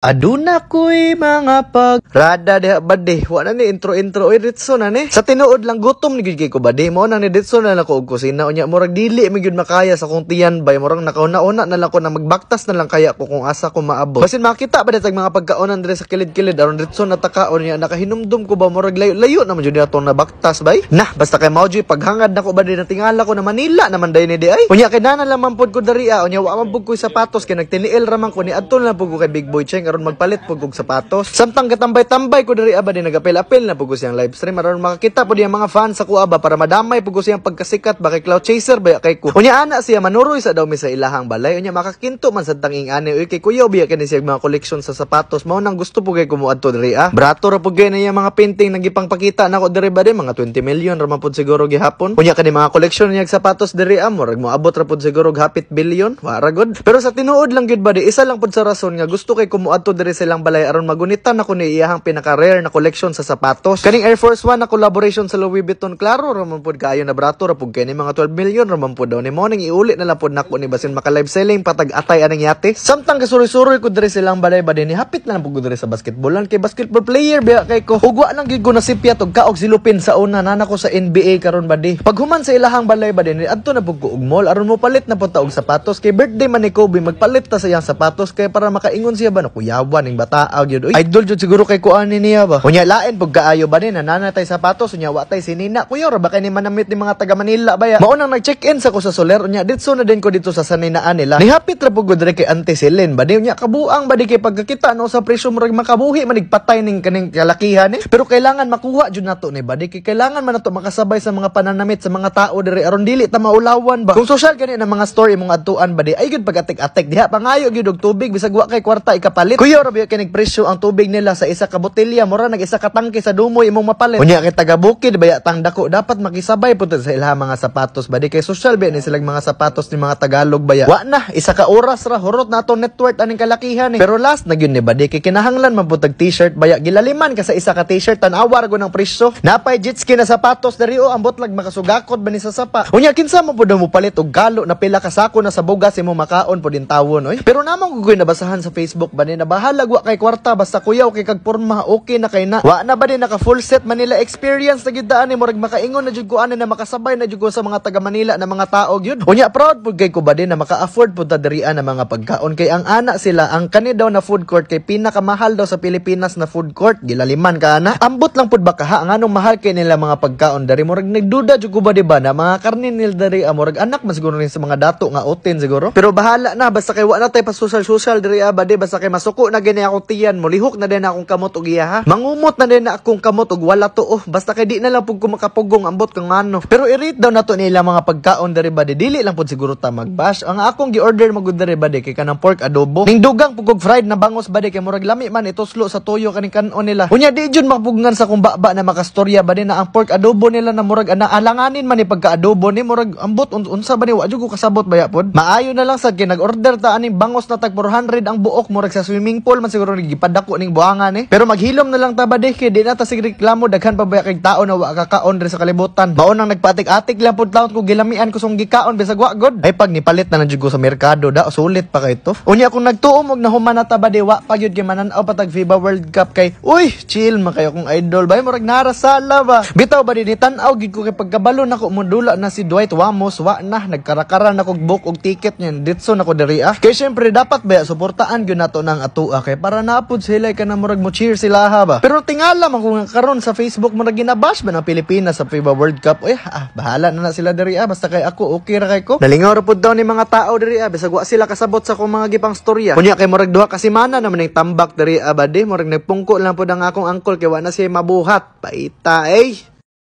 Aduna ko'y mga pag Rada de badeh Wa na ni intro intro Uy Ritso na ni Sa tinuod lang gutom ni Gigi ko badeh Mo na ni Ritso na lang ko og kusina Unya murag dili mi gyud makaya sa kong tiyan bay Murag nakauna-una na lang ko na magbaktas na lang kaya ko kung asa ko maabot Basin makita ba detag mga pagkaonan dire sa kilid-kilid aron Ritso na takaon niya nakahinumdum ko ba murag layo-layo na man jud ato na baktas bay Nah basta kay Mauji paghangad nako ba na tingala ko na Manila naman day ni di ay Unya kay nana lang man pod ko dariya ah. Unya wa man ko sapatos kay nagtiniil raman ko ni adto lang pud ko kay Big Boy Cheng aron magpalit pug og sapatos. Samtang katambay-tambay ko diri aba ni nagapil-apil na pugos yang live stream aron makakita pud ang mga fans sa kuha para madamay pugos yang pagkasikat ba kay Cloud Chaser ba kay ko. Unya ana siya manuroy sa daw mi sa ilahang balay unya makakinto man sa tanging ani uy kay kuya biya kani mga koleksyon sa sapatos mao nang gusto pugay kumuadto diri ah. Brato ra pugay na iya mga painting nagipangpakita nako diri ba mga 20 million ra mapud siguro gihapon. Unya kani mga koleksyon niya sapatos diri ah murag moabot ra pud siguro hapit billion. Wara good. Pero sa tinuod lang gyud ba di isa lang pud sa rason nga gusto kay kumuad adto diri sa ilang balay aron magunitan na ni iyahang pinaka-rare na collection sa sapatos. Kaning Air Force 1 na collaboration sa Louis Vuitton klaro ramon pud kaayo na brato ra pud kay mga 12 million raman pud daw ni mo nang iuli na lang pud nako ni basin maka live selling patag atay anang yate. Samtang kasuri-suri ko dere sa ilang balay ba ni hapit na lang pud dere sa basketballan kay basketball player ba kay ko ugwa lang gid ko na Pia tog kaog silupin sa una nana ko sa NBA karon ba di. Paghuman sa ilang balay ba ni adto na pud ko og mall aron mo palit na pud sapatos kay birthday man ni Kobe magpalit ta sa iyang sapatos kay para makaingon siya ba no kuya yawan ning bataag yun. Uy, idol jud siguro kay kuan ni niya ba. Kunya lain pagkaayo ba ni nananatay sapatos unya watay sinina. Kuya ra ba ni manamit ni mga taga Manila ba ya. Mao nang nag-check-in sa ko sa Soler unya ditso na din ko dito sa saninaan nila. Ni happy ra pugod dire kay Auntie Selene ba niya kabuang ba di kay pagkakita no sa presyo murag makabuhi manigpatay ning kaning kalakihan eh. Pero kailangan makuha jud nato ni ba di kay kailangan man nato makasabay sa mga pananamit sa mga tao diri aron dili ta maulawan ba. Kung social gani na mga story mong adtuan ba di ay gud pagatik-atik diha pangayo gyud og tubig bisag wa kay kwarta ikapalit Kuya Rob, kay presyo ang tubig nila sa isa ka botelya, mura nag isa ka tangke sa dumoy imong mapalit. Unya kay taga bukid baya tang dako dapat makisabay punta sa ilha mga sapatos ba di kay social ba ni silang mga sapatos ni mga Tagalog baya. Wa na, isa ka oras ra horot nato network aning kalakihan eh. Pero last na gyud ni ba di kay kinahanglan mabutag t-shirt baya gilaliman ka sa isa ka t-shirt tan-awar go ng presyo. Napay jitski na sapatos dari o ambot lag makasugakod ba ni sa sapa. Unya kinsa man pud mo palit og galo na pila ka sako na sa bugas imong makaon pud din tawon oy. Pero namang gugoy nabasahan sa Facebook ba ni na bahalag wa kay kwarta basta kuyaw kay kag porma okay na kay na. Wa na ba din naka full set Manila experience na gidaan ni murag makaingon na jud ko na makasabay na jud sa mga taga Manila na mga tao gyud. Unya proud pud kay ko ba din na maka-afford pud ta diri ah, na mga pagkaon kay ang ana sila ang kani daw na food court kay pinakamahal daw sa Pilipinas na food court gilaliman ka ana Ambot lang pud bakaha ang anong mahal kay nila mga pagkaon dari murag nagduda jud ko ba di ba na mga karne nila dari amurag ah, anak mas siguro rin sa mga dato nga otin siguro. Pero bahala na basta kay wa na tay pa social social diri ah, ba di basta kay mas suko na gani akong tiyan mo lihok na din akong kamot og iya ha mangumot na din akong kamot og wala to oh basta kay di na lang pug kumakapugong ambot kang ano pero irit daw nato nila mga pagkaon diri ba dili lang pud siguro ta magbash ang akong gi-order magud diri ba kay kanang pork adobo ning dugang pugog fried na bangos ba kay murag lami man ituslo sa toyo kaning kanon nila unya di jud mapugngan sa kung baba na makastorya ba na ang pork adobo nila na murag ana alanganin man ni pagka adobo ni murag ambot un unsa ba ni wa jud ko kasabot baya ya pod maayo na lang sad kay nag-order ta aning bangos na tag 400 ang buok murag sa swim swimming pool man siguro nagipadako ning buangan eh. Pero maghilom na lang taba deh kay di na ta sig reklamo daghan pa ba kay tao na wa kakaon sa kalibutan. Baon nang nagpatik-atik lang pud taon ko gilamian ko sung gikaon bisag wa god. Ay pag nipalit na nandiyo sa merkado da sulit pa kay to. Unya kung nagtuom og nahuman na taba de wa pagyud kay manan-aw patag FIBA World Cup kay uy chill man kayo kung idol bay murag narasala ba. Bitaw ba di tan-aw gid ko kay pagkabalo nako mudula na si Dwight Wamos wa na nagkarakara na kog book og ticket niyan ditso nako diri ah. Kay syempre dapat ba suportaan gyud nato nang atoa ah, kay para napod sila ka na murag mo cheer sila ha ba. Pero tingala man kung karon sa Facebook murag ginabash ba ng Pilipinas sa FIBA World Cup. Eh, ah, bahala na na sila diri ah, basta kay ako okay ra kay ko. Nalingaw ra pud daw ni mga tao diri ah, bisag wa sila kasabot sa kong mga gipang storya. Kunya kay murag duha kasi mana na ning tambak diri ah ba di murag nagpungko lang pud ang akong angkol kay wa na siya mabuhat. Paita eh.